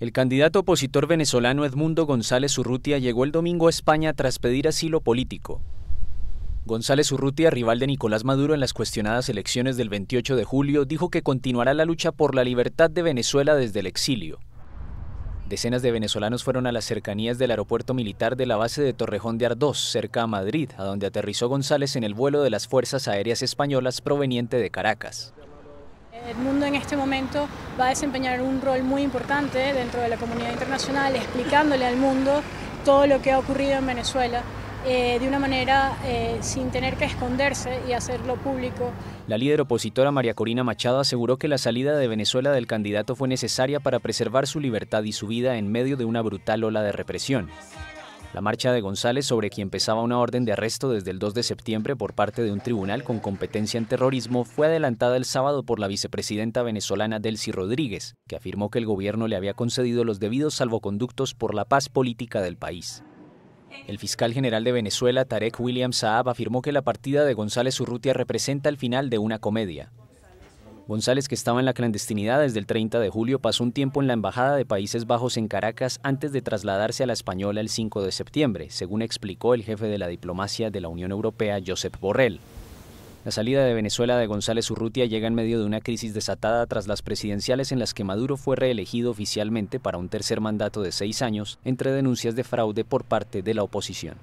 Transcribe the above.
El candidato opositor venezolano Edmundo González Urrutia llegó el domingo a España tras pedir asilo político. González Urrutia, rival de Nicolás Maduro en las cuestionadas elecciones del 28 de julio, dijo que continuará la lucha por la libertad de Venezuela desde el exilio. Decenas de venezolanos fueron a las cercanías del aeropuerto militar de la base de Torrejón de Ardós, cerca a Madrid, a donde aterrizó González en el vuelo de las Fuerzas Aéreas Españolas proveniente de Caracas. El mundo en este momento va a desempeñar un rol muy importante dentro de la comunidad internacional, explicándole al mundo todo lo que ha ocurrido en Venezuela. Eh, de una manera eh, sin tener que esconderse y hacerlo público. La líder opositora María Corina Machado aseguró que la salida de Venezuela del candidato fue necesaria para preservar su libertad y su vida en medio de una brutal ola de represión. La marcha de González, sobre quien pesaba una orden de arresto desde el 2 de septiembre por parte de un tribunal con competencia en terrorismo, fue adelantada el sábado por la vicepresidenta venezolana Delcy Rodríguez, que afirmó que el gobierno le había concedido los debidos salvoconductos por la paz política del país. El fiscal general de Venezuela, Tarek William Saab, afirmó que la partida de González Urrutia representa el final de una comedia, González, que estaba en la clandestinidad desde el 30 de julio, pasó un tiempo en la Embajada de Países Bajos en Caracas antes de trasladarse a la Española el 5 de septiembre, según explicó el jefe de la diplomacia de la Unión Europea, Josep Borrell. La salida de Venezuela de González Urrutia llega en medio de una crisis desatada tras las presidenciales en las que Maduro fue reelegido oficialmente para un tercer mandato de seis años entre denuncias de fraude por parte de la oposición.